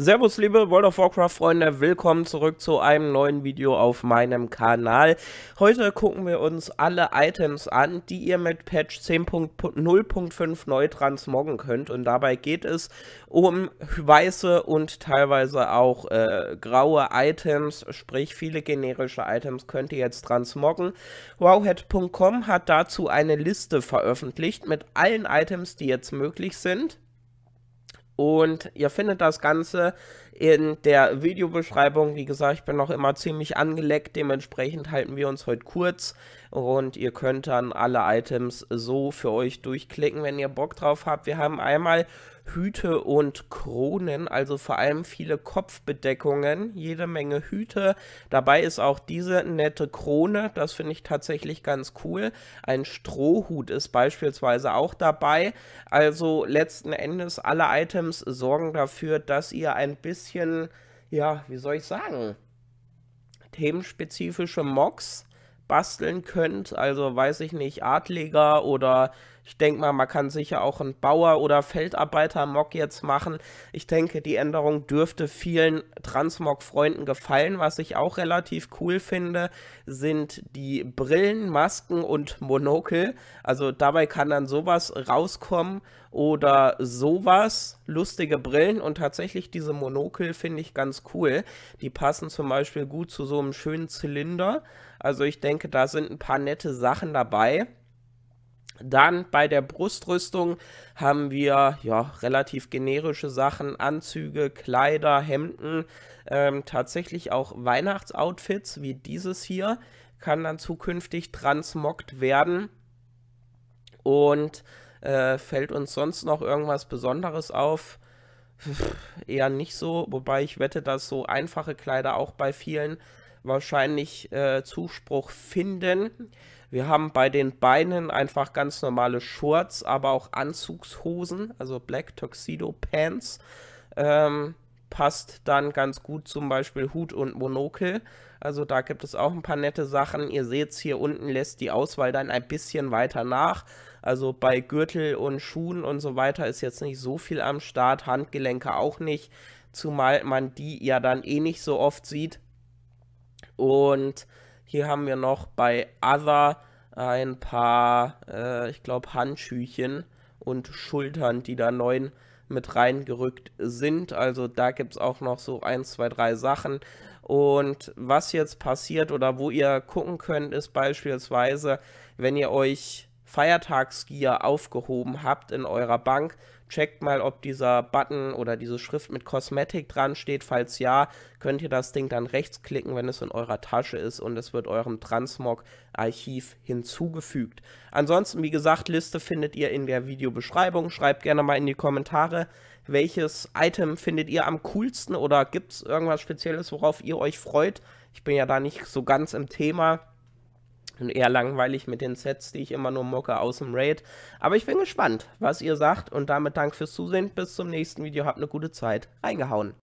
Servus liebe World of Warcraft Freunde, willkommen zurück zu einem neuen Video auf meinem Kanal. Heute gucken wir uns alle Items an, die ihr mit Patch 10.0.5 neu transmoggen könnt und dabei geht es um weiße und teilweise auch äh, graue Items, sprich viele generische Items könnt ihr jetzt transmoggen. Wowhead.com hat dazu eine Liste veröffentlicht mit allen Items, die jetzt möglich sind und ihr findet das Ganze in der Videobeschreibung. Wie gesagt, ich bin noch immer ziemlich angeleckt. Dementsprechend halten wir uns heute kurz. Und ihr könnt dann alle Items so für euch durchklicken, wenn ihr Bock drauf habt. Wir haben einmal Hüte und Kronen, also vor allem viele Kopfbedeckungen, jede Menge Hüte. Dabei ist auch diese nette Krone, das finde ich tatsächlich ganz cool. Ein Strohhut ist beispielsweise auch dabei. Also letzten Endes alle Items sorgen dafür, dass ihr ein bisschen, ja, wie soll ich sagen, themenspezifische Mocks basteln könnt. Also weiß ich nicht, Adliger oder ich denke mal, man kann sicher auch einen Bauer- oder Feldarbeiter-Mock jetzt machen. Ich denke, die Änderung dürfte vielen Transmog-Freunden gefallen. Was ich auch relativ cool finde, sind die Brillen, Masken und Monokel. Also dabei kann dann sowas rauskommen oder sowas. Lustige Brillen und tatsächlich diese Monokel finde ich ganz cool. Die passen zum Beispiel gut zu so einem schönen Zylinder. Also ich denke, da sind ein paar nette Sachen dabei. Dann bei der Brustrüstung haben wir ja relativ generische Sachen, Anzüge, Kleider, Hemden, ähm, tatsächlich auch Weihnachtsoutfits wie dieses hier kann dann zukünftig transmogt werden. Und äh, fällt uns sonst noch irgendwas Besonderes auf? Pff, eher nicht so, wobei ich wette, dass so einfache Kleider auch bei vielen wahrscheinlich äh, Zuspruch finden. Wir haben bei den Beinen einfach ganz normale Shorts, aber auch Anzugshosen, also Black Tuxedo Pants. Ähm, passt dann ganz gut zum Beispiel Hut und Monokel. Also da gibt es auch ein paar nette Sachen. Ihr seht es hier unten lässt die Auswahl dann ein bisschen weiter nach. Also bei Gürtel und Schuhen und so weiter ist jetzt nicht so viel am Start, Handgelenke auch nicht, zumal man die ja dann eh nicht so oft sieht. Und hier haben wir noch bei Other ein paar, äh, ich glaube, Handschüchen und Schultern, die da neu mit reingerückt sind. Also da gibt es auch noch so 1, 2, 3 Sachen. Und was jetzt passiert oder wo ihr gucken könnt, ist beispielsweise, wenn ihr euch Feiertagsgier aufgehoben habt in eurer Bank, checkt mal, ob dieser Button oder diese Schrift mit Kosmetik dran steht. Falls ja, könnt ihr das Ding dann rechtsklicken, wenn es in eurer Tasche ist und es wird eurem Transmog-Archiv hinzugefügt. Ansonsten, wie gesagt, Liste findet ihr in der Videobeschreibung. Schreibt gerne mal in die Kommentare, welches Item findet ihr am coolsten oder gibt es irgendwas Spezielles, worauf ihr euch freut. Ich bin ja da nicht so ganz im Thema eher langweilig mit den Sets, die ich immer nur mocke aus dem Raid. Aber ich bin gespannt, was ihr sagt und damit Dank fürs Zusehen. Bis zum nächsten Video, habt eine gute Zeit. Reingehauen.